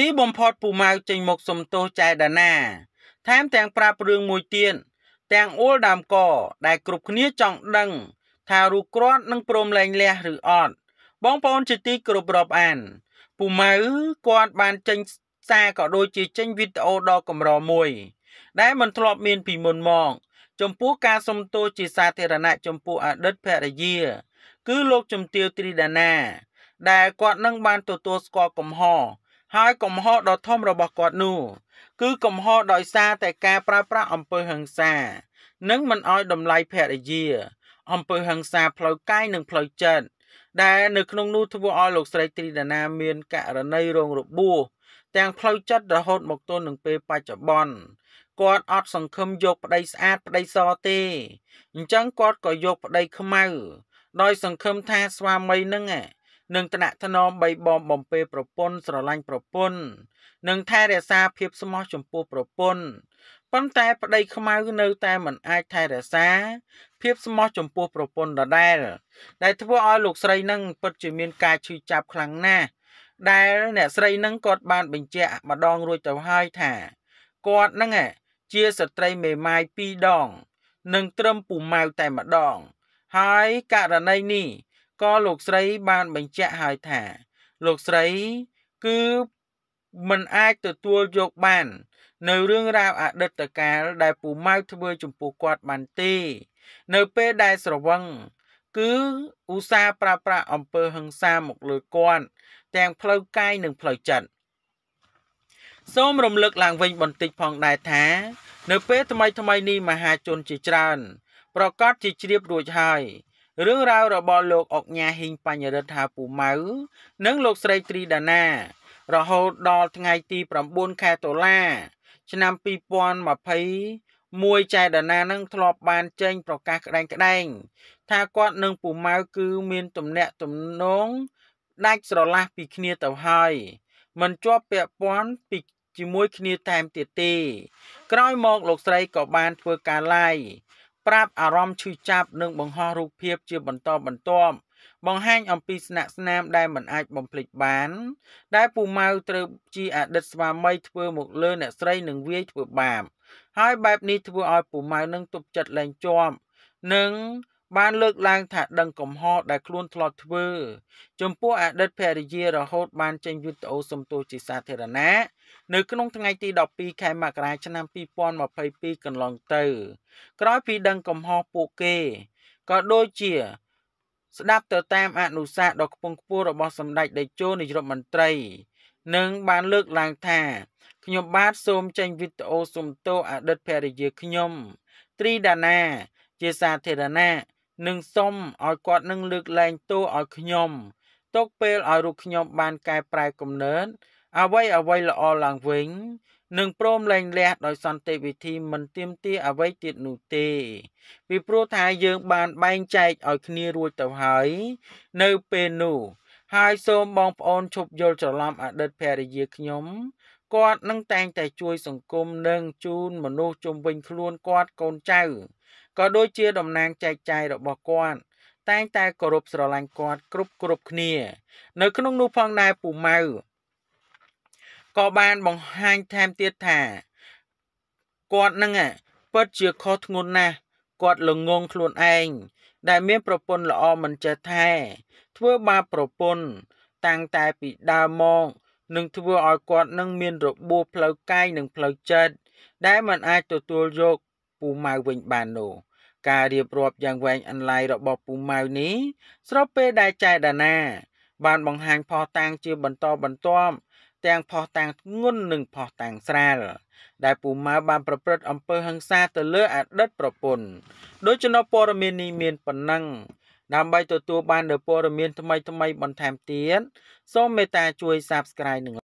ទីបំផុតពូម៉ៅចេញមកសំទោសចែដាណាថែមទាំងប្រាប់រឿងមួយទៀតទាំងអ៊ុលដើមកដែលគ្រប់គ្នាចង់ដឹង ថារូបគ្រាន់នឹងព្រមលែងលះ ឬអត់បងប្អូនជាទីគោរពរាប់អានពូម៉ៅគាត់បានចេញសារក៏ដូចជាចេញវីដេអូដ៏កម្រមួយ ដែលមិនធ្លាប់មានពីមុនមកចំពោះការសុំទោសជាសាធារណៈចំពោះអតីតភរិយាគឺលោកជំទាវត្រីដាណាដែលគាត់នឹងបានទទួលស្គាល់កំហុសហើយកំហុសដ៏ធំរបស់គាត់នោះគឺកំហុសដោយសារតែការប្រើប្រាស់អំពើហិង្សានិងមិនអោយតម្លៃភរិយាអំពើហិង្សាផ្លូវកាយនិងផ្លូវចិត្តដែលនៅក្នុងនោះធ្វើឲ្យលោកស្រីត្រីដាណាមានករណីរងរបួសទាំងផ្លូវចិត្តរហូត មកទល់នឹងពេលបច្ចុប្បន្នគាត់អត់សង្ឃឹមយកប្តីស្អាតប្តីសទេអញ្ចឹងគាត់ក៏យកប្តីខ្មៅដោយសង្ឃឹមថាស្វាមីនឹងនិងថ្នាក់ថ្នមបីបងបំពេប្រពន្ធស្រឡាញ់ប្រពន្ធនិងថែរក្សាភាពស្មោះចំពោះប្រពន្ធប៉ុន្តែប្តីខ្មៅនៅតែមិនអាចថែរក្សាភាពស្មោះចំពោះប្រពន្ធដដែល ដែលធ្វើឲ្យលោកស្រីនឹងពិតជាមានការឈឺចាប់ខ្លាំងណាស់ដែលអ្នកស្រីនឹងគាត់បានបញ្ជាក់ម្ដងរួចទៅហើយថាគាត់នឹងជាស្ត្រីមេម៉ាយ2ដងនិងត្រឹមពូម៉ៅតែម្ដង ហើយករណីនេះក៏លោកស្រីបានបញ្ជាក់ហើយថា លោកស្រី គឺមិនអាចទទួលយកបាន នៅរឿងរ៉ាវអតីតកាលដែលពូម៉ៅធ្វើចំពោះគាត់បានទេនៅពេលដែលស្រវឹងគឺឧស្សាហ៍ប្រាប្រាអំពើហឹង្សាមកលើគាត់ទាំងផ្លូវកាយនិងផ្លូវចិត្តសូមរំលឹកឡើងវិញបន្តិចផងដែរថា នៅ ពេលថ្មីថ្មីនេះមហាជនជាច្រើន ប្រកាសជាជ្រាបរួចហើយរឿងរ៉ាវរបស់លោកអុកញ៉ាហ៊ីងបញ្ញរិទ្ធថាពូម៉ៅនិងលោកស្រីត្រីដាណា រហូតដល់ថ្ងៃទី9ខែតុលាឆ្នាំ2020មួយចែដាណានឹងធ្លាប់បានចេញ ប្រកាសក្តែងក្តែង ថាគាត់និងពូម៉ៅគឺមានទំនាក់ទំនងដាច់ស្រឡះពីគ្នាទៅហើយមិនជាប់ពាក់ព័ន្ធពីជាមួយគ្នាតាមទៀតទេក្រោយមកលោកស្រីក៏បានធ្វើការឡាយប្រាប់អារម្មណ៍ឈឺចាប់និងបង្ហោះរូបភាពជាបន្តបន្ទាប់បង្ហាញអំពីស្នាក់ស្នាមដែលមិនអាចបំភ្លេចបាន ដែលពូម៉ៅត្រូវជាអតីតស្វាមីធ្វើមកលើអ្នកស្រីនិងវាយធ្វើបាបហើយបែបនេះធ្វើឲ្យពូម៉ៅនឹងទប់ចិត្តលែងជាប់និងបានលើកឡើងថាដឹងកំហុសដែលខ្លួនធ្លាប់ធ្វើចំពោះអតីតភរិយារហូត បានចេញវីដេអូសំទោសជាសាធារណៈនៅក្នុងថ្ងៃទី12ខែមករាឆ្នាំ2022កន្លងទៅ ក្រោយពីដឹងកំហុសពួកគេក៏ដូចជា ស្ដាប់ទៅតាមអនុសាសន៍ដ៏ខ្ពង់ខ្ពស់របស់សម្ដេចតេជោនាយរដ្ឋមន្ត្រីនិងបានលើកឡើងថាខ្ញុំបាទសូមចេញវីដេអូសុំទោសអតីតភរិយាខ្ញុំត្រីដាណាជាសាធារណៈនិងសុំឲ្យគាត់នឹងលើកលែងទោសឲ្យខ្ញុំទុកពេលឲ្យរូបខ្ញុំ បានកែប្រែគំនិតអ្វីអ្វីល្អឡើងវិញនឹងព្រមលែងលះដោយសន្តិវិធីមិនទៀមទាអ្វីទៀតនោះទេពីព្រោះថាយើងបានបែងចែកឲ្យគ្នារួចទៅហើយនៅពេលនោះហើយសូមបងប្អូនឈប់យល់ច្រឡំអតីតភរិយាខ្ញុំគាត់នឹងតែងតែ ជួយ សង្គមនិងជូនមនុស្សជុំវិញខ្លួនគាត់កូនចៅក៏ដូចជាតំណាងចែកចាយរបស់គាត់តែងតែគោរពស្រឡាញ់គាត់គ្រប់គ្រប់គ្នា នៅ ក្នុងនោះផងដែរពូម៉ៅក៏បានបង្ហាញថែមទៀតថាគាត់នឹងពិតជាខុសធ្ងន់ណាស់គាត់ល្ងងខ្លួនឯងដែលមានប្រពន្ធល្អមិនចេះថែ ធ្វើបាបប្រពន្ធតាំងតែពីដើមមកនឹងធ្វើឲ្យគាត់នឹងមានរបួសផ្លូវកាយនិងផ្លូវចិត្តដែលមិនអាចទទួលយកម៉ៅវិញបាននោះការរៀបរាប់យ៉ាងវែងអន្លាយរបស់ពូម៉ៅនេះស្របពេលដែលចៃដាណាបានបង្ហាញផោះតាំងជាបន្តបន្ទាប់ទាំងផោះតាំងធ្ងន់និងផោះតាំងស្រាលដែលពូម៉ៅបានប្រព្រឹត្តអំពើហិង្សាទៅលើអតីតប្រពន្ធដោយចំណព័រមាននេះមានប៉ុណ្ណឹងដើម្បីទទួលបាននូវព័ត៌មានថ្មីៗបន្ថែមទៀតសូមមេត្តាជួយ Subscribe និង